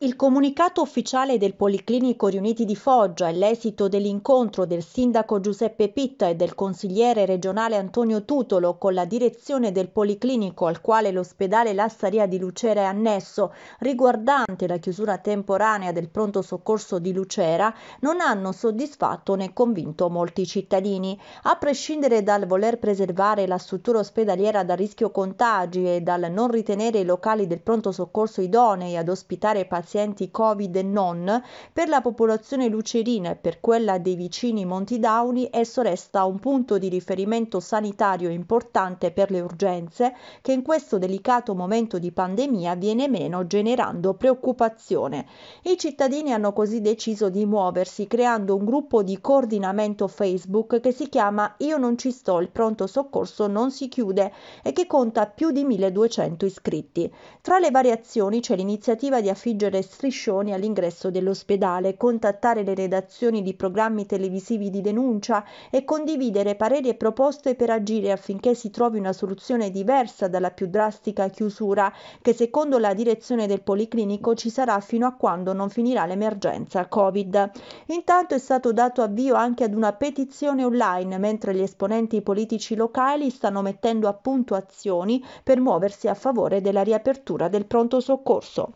Il comunicato ufficiale del Policlinico Riuniti di Foggia e l'esito dell'incontro del sindaco Giuseppe Pitta e del consigliere regionale Antonio Tutolo con la direzione del Policlinico al quale l'ospedale Lassaria di Lucera è annesso riguardante la chiusura temporanea del pronto soccorso di Lucera non hanno soddisfatto né convinto molti cittadini. A prescindere dal voler preservare la struttura ospedaliera dal rischio contagi e dal non ritenere i locali del pronto soccorso idonei ad ospitare pazienti pazienti Covid e non, per la popolazione lucerina e per quella dei vicini Monti Dauni esso resta un punto di riferimento sanitario importante per le urgenze che in questo delicato momento di pandemia viene meno generando preoccupazione. I cittadini hanno così deciso di muoversi creando un gruppo di coordinamento Facebook che si chiama Io non ci sto, il pronto soccorso non si chiude e che conta più di 1200 iscritti. Tra le variazioni c'è l'iniziativa di affiggere vendere striscioni all'ingresso dell'ospedale, contattare le redazioni di programmi televisivi di denuncia e condividere pareri e proposte per agire affinché si trovi una soluzione diversa dalla più drastica chiusura che secondo la direzione del Policlinico ci sarà fino a quando non finirà l'emergenza Covid. Intanto è stato dato avvio anche ad una petizione online mentre gli esponenti politici locali stanno mettendo a punto azioni per muoversi a favore della riapertura del pronto soccorso.